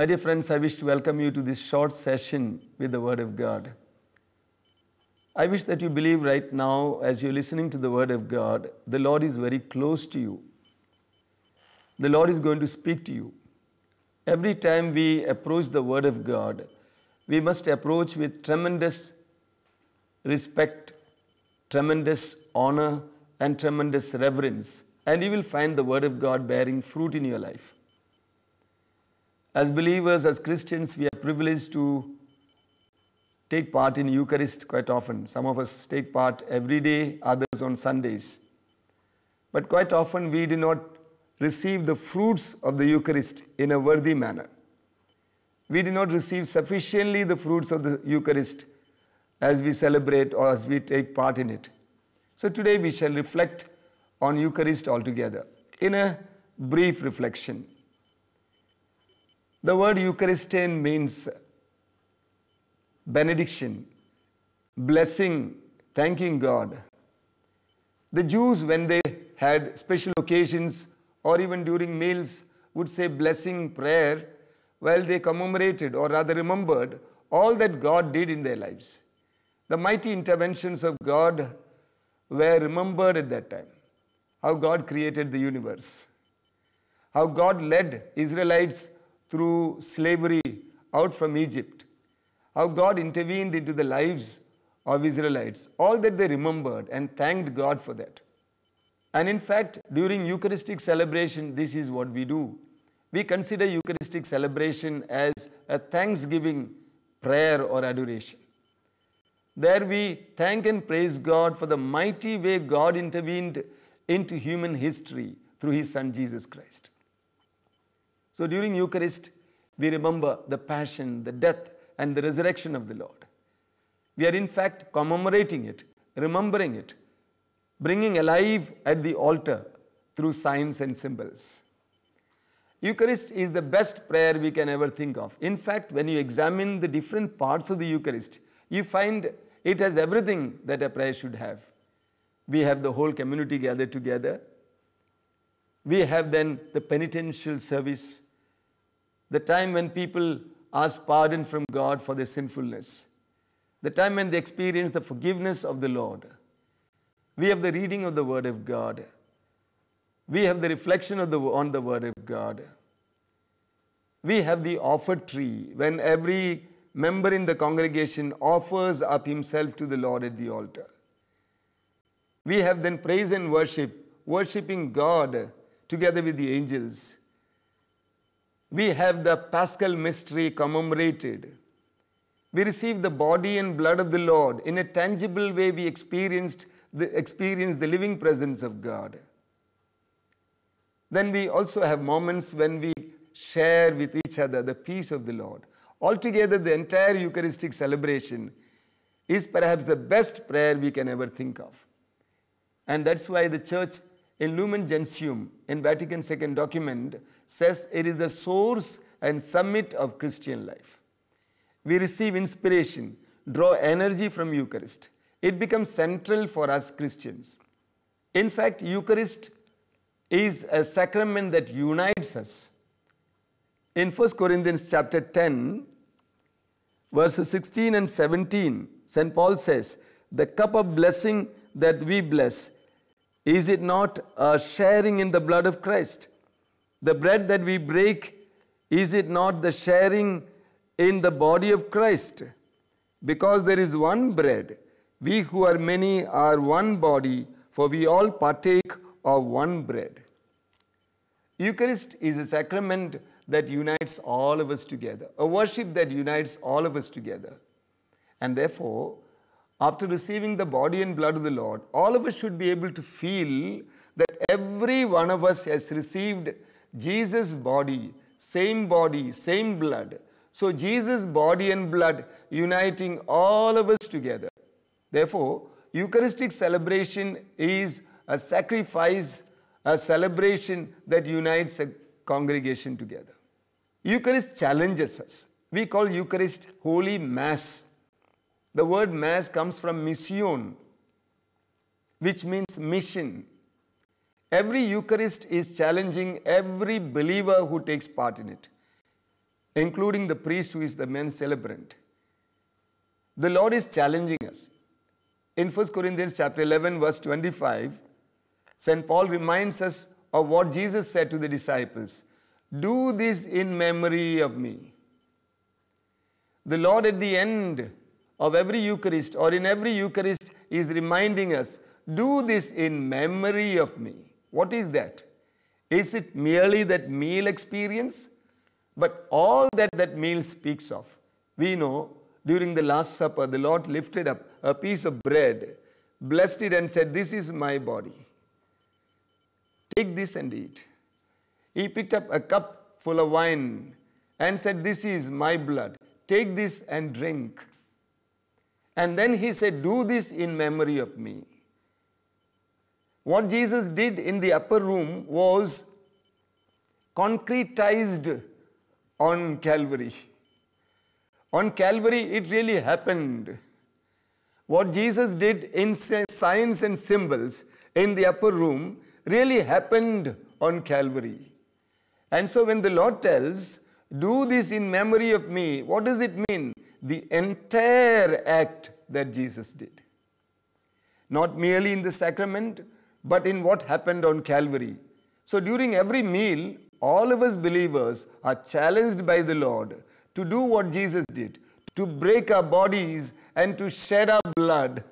My dear friends, I wish to welcome you to this short session with the Word of God. I wish that you believe right now, as you're listening to the Word of God, the Lord is very close to you. The Lord is going to speak to you. Every time we approach the Word of God, we must approach with tremendous respect, tremendous honor, and tremendous reverence. And you will find the Word of God bearing fruit in your life. As believers, as Christians, we are privileged to take part in Eucharist quite often. Some of us take part every day, others on Sundays. But quite often we do not receive the fruits of the Eucharist in a worthy manner. We do not receive sufficiently the fruits of the Eucharist as we celebrate or as we take part in it. So today we shall reflect on Eucharist altogether in a brief reflection. The word Eucharistian means benediction, blessing, thanking God. The Jews, when they had special occasions or even during meals, would say blessing prayer while they commemorated or rather remembered all that God did in their lives. The mighty interventions of God were remembered at that time. How God created the universe, how God led Israelites through slavery out from Egypt, how God intervened into the lives of Israelites, all that they remembered and thanked God for that. And in fact, during Eucharistic celebration, this is what we do. We consider Eucharistic celebration as a thanksgiving prayer or adoration. There we thank and praise God for the mighty way God intervened into human history through his son Jesus Christ. So during Eucharist, we remember the passion, the death, and the resurrection of the Lord. We are in fact commemorating it, remembering it, bringing alive at the altar through signs and symbols. Eucharist is the best prayer we can ever think of. In fact, when you examine the different parts of the Eucharist, you find it has everything that a prayer should have. We have the whole community gathered together. We have then the penitential service, the time when people ask pardon from God for their sinfulness, the time when they experience the forgiveness of the Lord. We have the reading of the Word of God. We have the reflection the, on the Word of God. We have the offer tree when every member in the congregation offers up himself to the Lord at the altar. We have then praise and worship, worshiping God together with the angels, we have the Paschal mystery commemorated. We receive the body and blood of the Lord. In a tangible way, we experienced the, experience the living presence of God. Then we also have moments when we share with each other the peace of the Lord. Altogether, the entire Eucharistic celebration is perhaps the best prayer we can ever think of. And that's why the church in Lumen Gentium, in Vatican II document, says it is the source and summit of Christian life. We receive inspiration, draw energy from Eucharist. It becomes central for us Christians. In fact, Eucharist is a sacrament that unites us. In 1 Corinthians chapter 10, verses 16 and 17, St. Paul says, The cup of blessing that we bless, is it not sharing in the blood of Christ? The bread that we break, is it not the sharing in the body of Christ? Because there is one bread. We who are many are one body, for we all partake of one bread. Eucharist is a sacrament that unites all of us together, a worship that unites all of us together. And therefore, after receiving the body and blood of the Lord, all of us should be able to feel that every one of us has received Jesus' body, same body, same blood. So Jesus' body and blood uniting all of us together. Therefore, Eucharistic celebration is a sacrifice, a celebration that unites a congregation together. Eucharist challenges us. We call Eucharist Holy Mass. The word mass comes from mission, which means mission. Every Eucharist is challenging every believer who takes part in it, including the priest who is the main celebrant. The Lord is challenging us. In 1 Corinthians chapter 11 verse 25, St. Paul reminds us of what Jesus said to the disciples, do this in memory of me. The Lord at the end of every Eucharist or in every Eucharist is reminding us, do this in memory of me. What is that? Is it merely that meal experience? But all that that meal speaks of. We know during the Last Supper, the Lord lifted up a piece of bread, blessed it and said, this is my body. Take this and eat. He picked up a cup full of wine and said, this is my blood. Take this and drink. And then he said, do this in memory of me. What Jesus did in the upper room was concretized on Calvary. On Calvary, it really happened. What Jesus did in signs and symbols in the upper room really happened on Calvary. And so when the Lord tells do this in memory of me. What does it mean? The entire act that Jesus did. Not merely in the sacrament, but in what happened on Calvary. So during every meal, all of us believers are challenged by the Lord to do what Jesus did, to break our bodies and to shed our blood.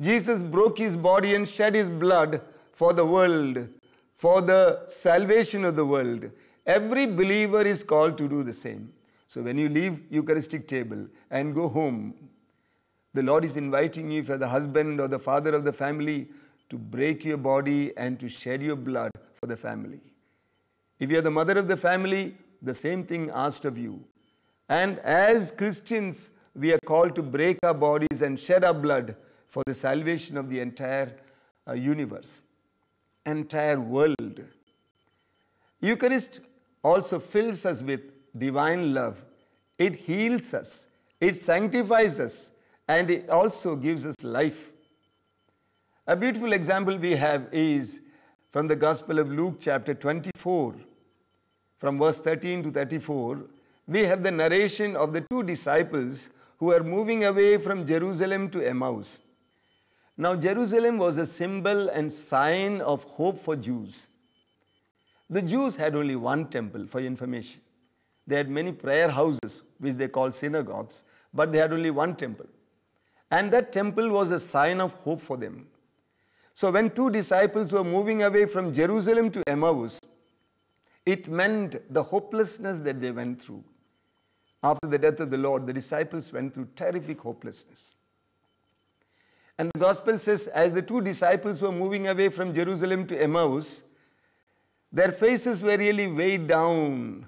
Jesus broke his body and shed his blood for the world, for the salvation of the world. Every believer is called to do the same. So when you leave Eucharistic table and go home, the Lord is inviting you, if you're the husband or the father of the family, to break your body and to shed your blood for the family. If you're the mother of the family, the same thing asked of you. And as Christians, we are called to break our bodies and shed our blood for the salvation of the entire uh, universe, entire world. Eucharist also fills us with divine love. It heals us, it sanctifies us, and it also gives us life. A beautiful example we have is from the Gospel of Luke, chapter 24, from verse 13 to 34. We have the narration of the two disciples who are moving away from Jerusalem to Emmaus. Now, Jerusalem was a symbol and sign of hope for Jews. The Jews had only one temple, for information. They had many prayer houses, which they called synagogues, but they had only one temple. And that temple was a sign of hope for them. So when two disciples were moving away from Jerusalem to Emmaus, it meant the hopelessness that they went through. After the death of the Lord, the disciples went through terrific hopelessness. And the gospel says, as the two disciples were moving away from Jerusalem to Emmaus, their faces were really weighed down.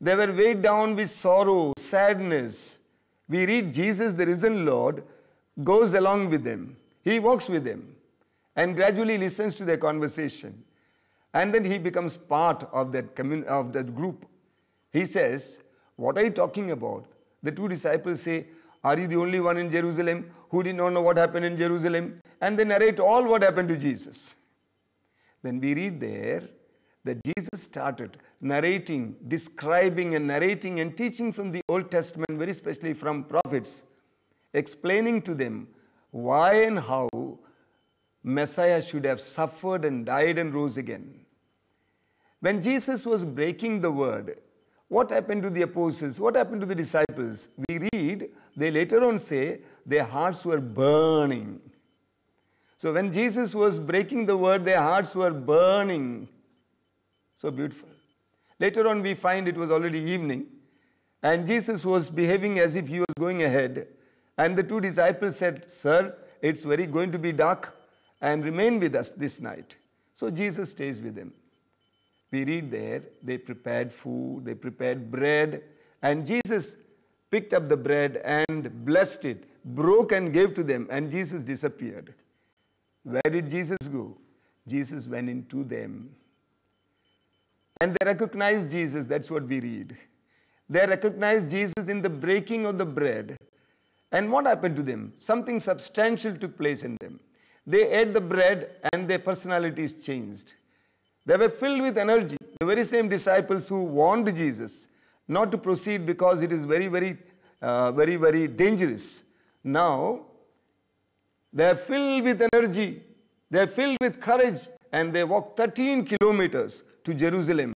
They were weighed down with sorrow, sadness. We read Jesus, the risen Lord, goes along with them. He walks with them and gradually listens to their conversation. And then he becomes part of that, of that group. He says, What are you talking about? The two disciples say, Are you the only one in Jerusalem who did not know what happened in Jerusalem? And they narrate all what happened to Jesus. Then we read there that Jesus started narrating, describing and narrating and teaching from the Old Testament, very especially from prophets, explaining to them why and how Messiah should have suffered and died and rose again. When Jesus was breaking the word, what happened to the apostles? What happened to the disciples? We read, they later on say, their hearts were burning. So when Jesus was breaking the word, their hearts were burning. So beautiful. Later on, we find it was already evening, and Jesus was behaving as if he was going ahead. And the two disciples said, Sir, it's very going to be dark, and remain with us this night. So Jesus stays with them. We read there, they prepared food, they prepared bread, and Jesus picked up the bread and blessed it, broke and gave to them, and Jesus disappeared. Where did Jesus go? Jesus went into them. And they recognized Jesus. That's what we read. They recognized Jesus in the breaking of the bread. And what happened to them? Something substantial took place in them. They ate the bread and their personalities changed. They were filled with energy. The very same disciples who warned Jesus not to proceed because it is very, very, uh, very, very dangerous. Now, they are filled with energy. They are filled with courage and they walk 13 kilometers to Jerusalem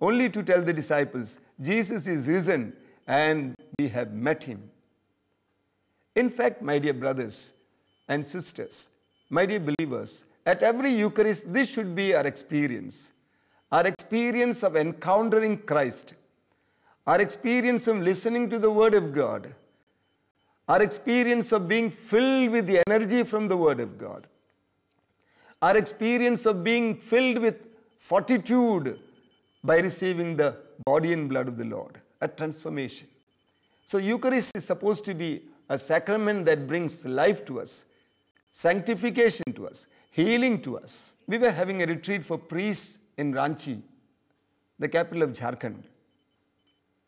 only to tell the disciples, Jesus is risen and we have met him. In fact, my dear brothers and sisters, my dear believers, at every Eucharist, this should be our experience. Our experience of encountering Christ. Our experience of listening to the Word of God our experience of being filled with the energy from the Word of God, our experience of being filled with fortitude by receiving the body and blood of the Lord, a transformation. So, Eucharist is supposed to be a sacrament that brings life to us, sanctification to us, healing to us. We were having a retreat for priests in Ranchi, the capital of Jharkhand.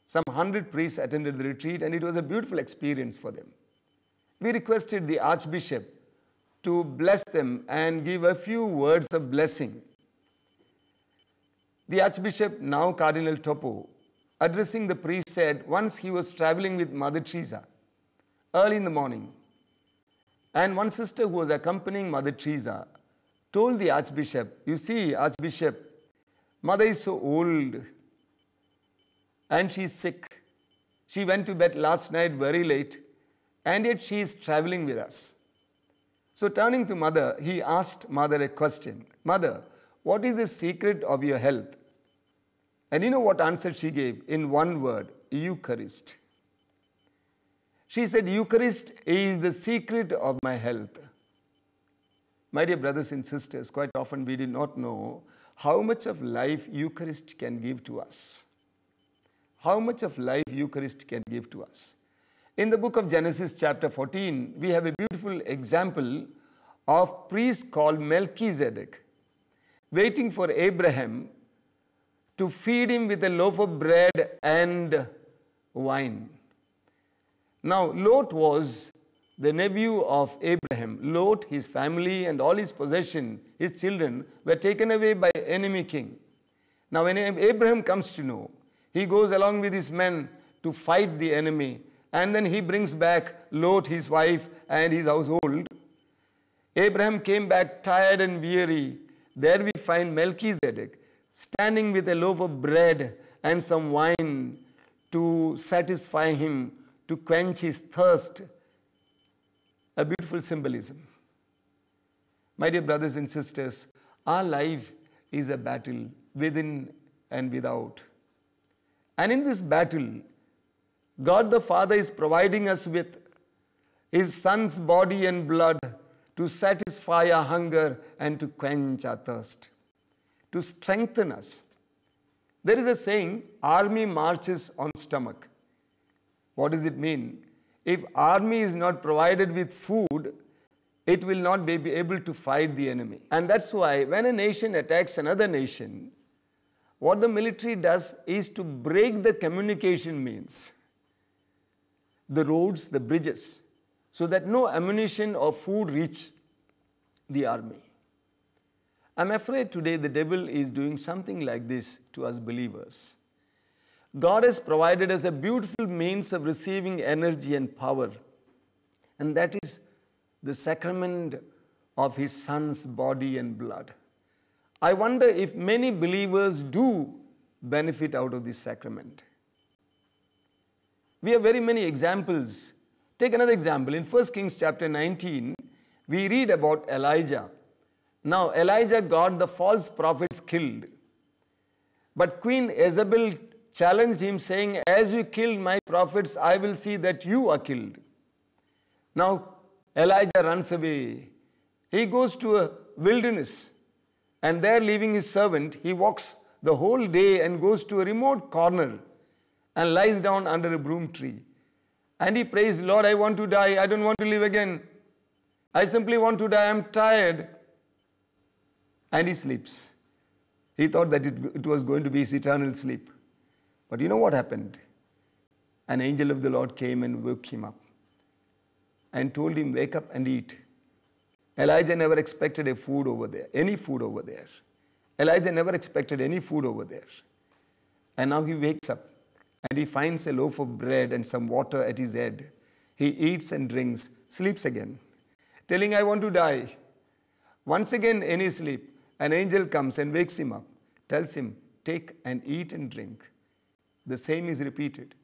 Some 100 priests attended the retreat and it was a beautiful experience for them. We requested the Archbishop to bless them and give a few words of blessing. The Archbishop, now Cardinal Topo, addressing the priest said once he was traveling with Mother Teresa early in the morning and one sister who was accompanying Mother Teresa told the Archbishop, you see Archbishop, Mother is so old, and she's sick. She went to bed last night very late and yet she is traveling with us. So turning to mother, he asked mother a question. Mother, what is the secret of your health? And you know what answer she gave in one word, Eucharist. She said, Eucharist is the secret of my health. My dear brothers and sisters, quite often we do not know how much of life Eucharist can give to us how much of life Eucharist can give to us. In the book of Genesis chapter 14, we have a beautiful example of priest called Melchizedek waiting for Abraham to feed him with a loaf of bread and wine. Now, Lot was the nephew of Abraham. Lot, his family, and all his possession, his children, were taken away by enemy king. Now, when Abraham comes to know he goes along with his men to fight the enemy and then he brings back Lot, his wife, and his household. Abraham came back tired and weary. There we find Melchizedek standing with a loaf of bread and some wine to satisfy him, to quench his thirst. A beautiful symbolism. My dear brothers and sisters, our life is a battle within and without. And in this battle, God the Father is providing us with His Son's body and blood to satisfy our hunger and to quench our thirst, to strengthen us. There is a saying, army marches on stomach. What does it mean? If army is not provided with food, it will not be able to fight the enemy. And that's why when a nation attacks another nation, what the military does is to break the communication means, the roads, the bridges, so that no ammunition or food reach the army. I'm afraid today the devil is doing something like this to us believers. God has provided us a beautiful means of receiving energy and power, and that is the sacrament of His Son's body and blood. I wonder if many believers do benefit out of this sacrament. We have very many examples. Take another example. In 1 Kings chapter 19, we read about Elijah. Now, Elijah got the false prophets killed. But Queen Isabel challenged him, saying, As you killed my prophets, I will see that you are killed. Now, Elijah runs away. He goes to a wilderness and there leaving his servant, he walks the whole day and goes to a remote corner and lies down under a broom tree. And he prays, Lord, I want to die. I don't want to live again. I simply want to die. I'm tired. And he sleeps. He thought that it, it was going to be his eternal sleep. But you know what happened? An angel of the Lord came and woke him up and told him, Wake up and eat. Elijah never expected a food over there, any food over there. Elijah never expected any food over there. And now he wakes up and he finds a loaf of bread and some water at his head. He eats and drinks, sleeps again, telling, I want to die. Once again, in his sleep, an angel comes and wakes him up, tells him, Take and eat and drink. The same is repeated.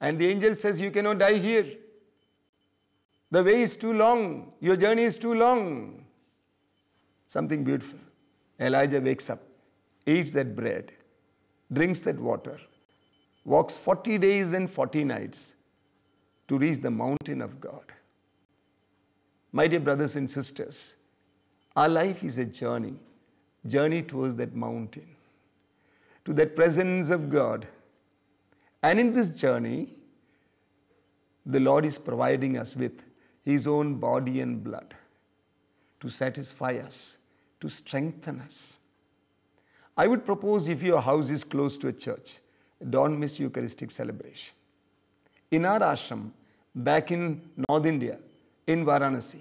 And the angel says, You cannot die here. The way is too long. Your journey is too long. Something beautiful. Elijah wakes up, eats that bread, drinks that water, walks 40 days and 40 nights to reach the mountain of God. My dear brothers and sisters, our life is a journey, journey towards that mountain, to that presence of God. And in this journey, the Lord is providing us with his own body and blood to satisfy us, to strengthen us. I would propose if your house is close to a church, don't miss Eucharistic celebration. In our ashram, back in North India, in Varanasi,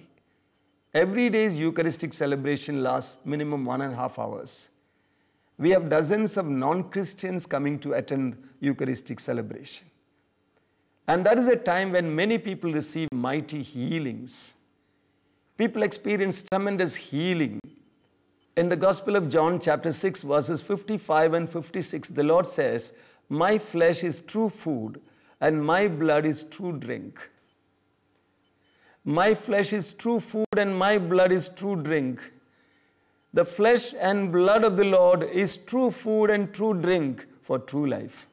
every day's Eucharistic celebration lasts minimum one and a half hours. We have dozens of non-Christians coming to attend Eucharistic celebration. And that is a time when many people receive mighty healings. People experience tremendous healing. In the Gospel of John, chapter 6, verses 55 and 56, the Lord says, My flesh is true food, and my blood is true drink. My flesh is true food, and my blood is true drink. The flesh and blood of the Lord is true food and true drink for true life.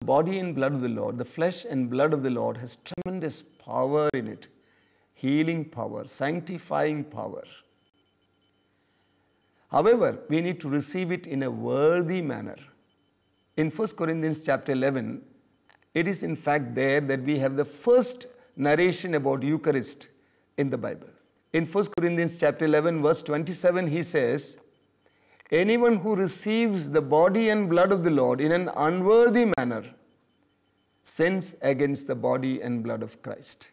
The body and blood of the Lord, the flesh and blood of the Lord has tremendous power in it healing power, sanctifying power. However, we need to receive it in a worthy manner. In 1 Corinthians chapter 11, it is in fact there that we have the first narration about Eucharist in the Bible. In 1 Corinthians chapter 11 verse 27 he says, Anyone who receives the body and blood of the Lord in an unworthy manner sins against the body and blood of Christ.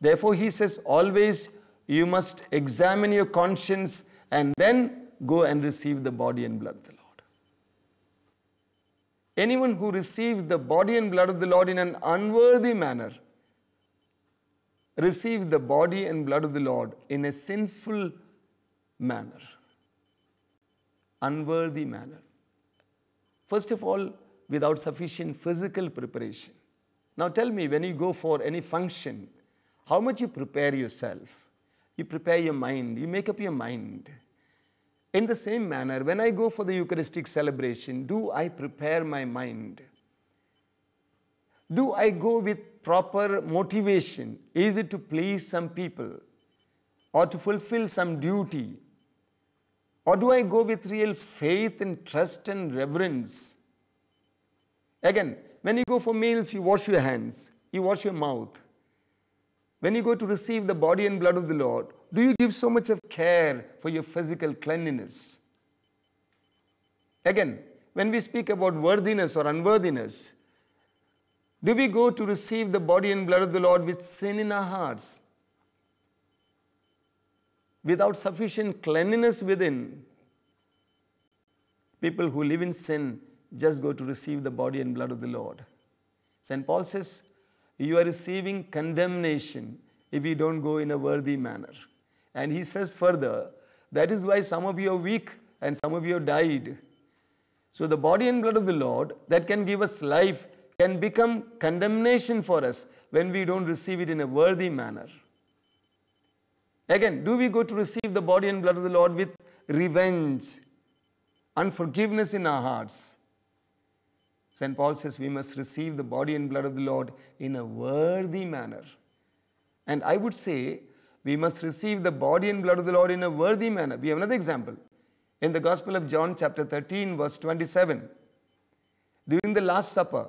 Therefore, he says, always you must examine your conscience and then go and receive the body and blood of the Lord. Anyone who receives the body and blood of the Lord in an unworthy manner receives the body and blood of the Lord in a sinful manner unworthy manner. First of all, without sufficient physical preparation. Now tell me, when you go for any function, how much you prepare yourself? You prepare your mind, you make up your mind. In the same manner, when I go for the Eucharistic celebration, do I prepare my mind? Do I go with proper motivation? Is it to please some people or to fulfill some duty or do I go with real faith and trust and reverence? Again, when you go for meals, you wash your hands, you wash your mouth. When you go to receive the body and blood of the Lord, do you give so much of care for your physical cleanliness? Again, when we speak about worthiness or unworthiness, do we go to receive the body and blood of the Lord with sin in our hearts? without sufficient cleanliness within, people who live in sin just go to receive the body and blood of the Lord. St. Paul says, You are receiving condemnation if you don't go in a worthy manner. And he says further, That is why some of you are weak and some of you have died. So the body and blood of the Lord that can give us life can become condemnation for us when we don't receive it in a worthy manner. Again, do we go to receive the body and blood of the Lord with revenge, unforgiveness in our hearts? St. Paul says we must receive the body and blood of the Lord in a worthy manner. And I would say we must receive the body and blood of the Lord in a worthy manner. We have another example in the Gospel of John, chapter 13, verse 27. During the Last Supper,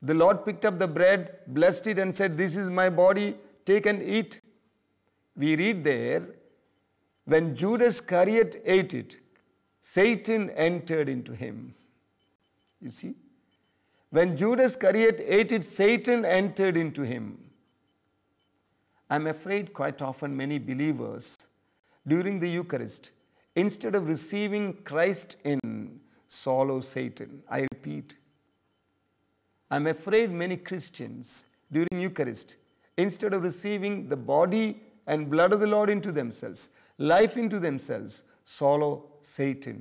the Lord picked up the bread, blessed it, and said, This is my body, take and eat we read there, when Judas Iscariot ate it, Satan entered into him. You see? When Judas Iscariot ate it, Satan entered into him. I'm afraid quite often many believers during the Eucharist, instead of receiving Christ in, swallow Satan. I repeat, I'm afraid many Christians during Eucharist, instead of receiving the body and blood of the Lord into themselves, life into themselves, sorrow, Satan.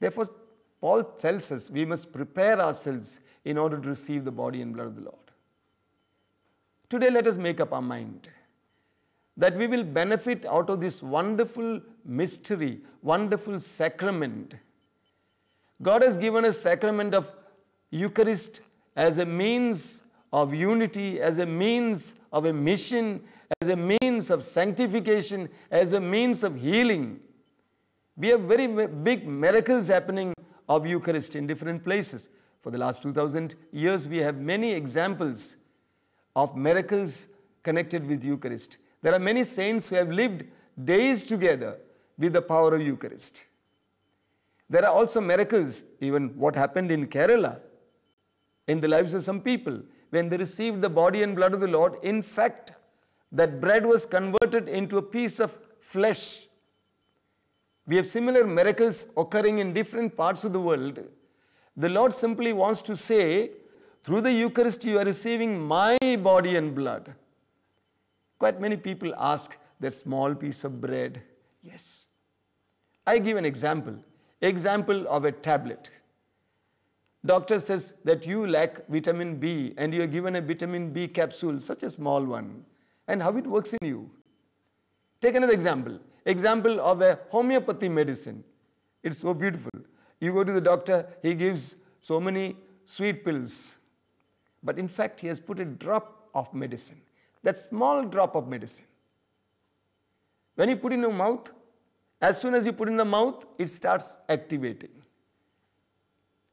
Therefore, Paul tells us we must prepare ourselves in order to receive the body and blood of the Lord. Today, let us make up our mind that we will benefit out of this wonderful mystery, wonderful sacrament. God has given us sacrament of Eucharist as a means of unity, as a means of a mission, as a means of sanctification, as a means of healing. We have very big miracles happening of Eucharist in different places. For the last 2000 years, we have many examples of miracles connected with Eucharist. There are many saints who have lived days together with the power of Eucharist. There are also miracles, even what happened in Kerala, in the lives of some people when they received the body and blood of the Lord. In fact, that bread was converted into a piece of flesh. We have similar miracles occurring in different parts of the world. The Lord simply wants to say, through the Eucharist, you are receiving my body and blood. Quite many people ask that small piece of bread. Yes. I give an example. Example of a tablet. Doctor says that you lack vitamin B and you are given a vitamin B capsule, such a small one and how it works in you. Take another example. Example of a homeopathy medicine. It's so beautiful. You go to the doctor, he gives so many sweet pills. But in fact, he has put a drop of medicine. That small drop of medicine. When you put in your mouth, as soon as you put in the mouth, it starts activating.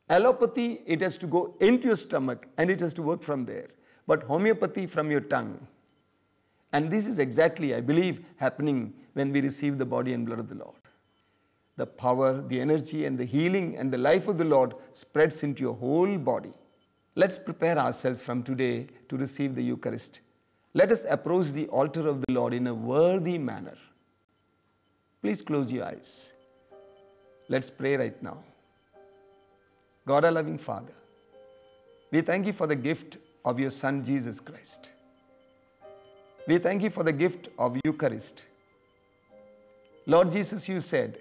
Allopathy, it has to go into your stomach and it has to work from there. But homeopathy from your tongue. And this is exactly, I believe, happening when we receive the body and blood of the Lord. The power, the energy, and the healing and the life of the Lord spreads into your whole body. Let's prepare ourselves from today to receive the Eucharist. Let us approach the altar of the Lord in a worthy manner. Please close your eyes. Let's pray right now. God, our loving Father, we thank you for the gift of your Son, Jesus Christ. We thank you for the gift of Eucharist. Lord Jesus, you said,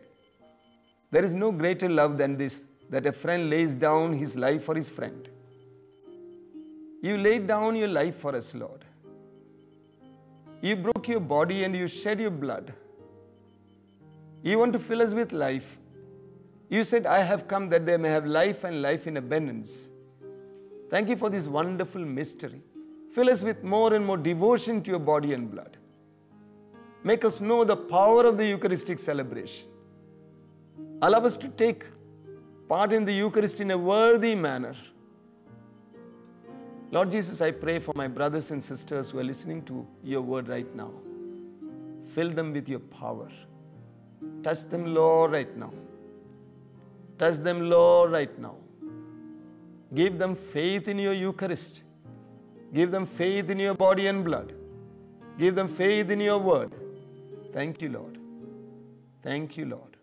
There is no greater love than this, that a friend lays down his life for his friend. You laid down your life for us, Lord. You broke your body and you shed your blood. You want to fill us with life. You said, I have come that they may have life and life in abundance. Thank you for this wonderful mystery. Fill us with more and more devotion to your body and blood. Make us know the power of the Eucharistic celebration. Allow us to take part in the Eucharist in a worthy manner. Lord Jesus, I pray for my brothers and sisters who are listening to your word right now. Fill them with your power. Touch them, Lord, right now. Touch them, Lord, right now. Give them faith in your Eucharist. Give them faith in your body and blood. Give them faith in your word. Thank you, Lord. Thank you, Lord.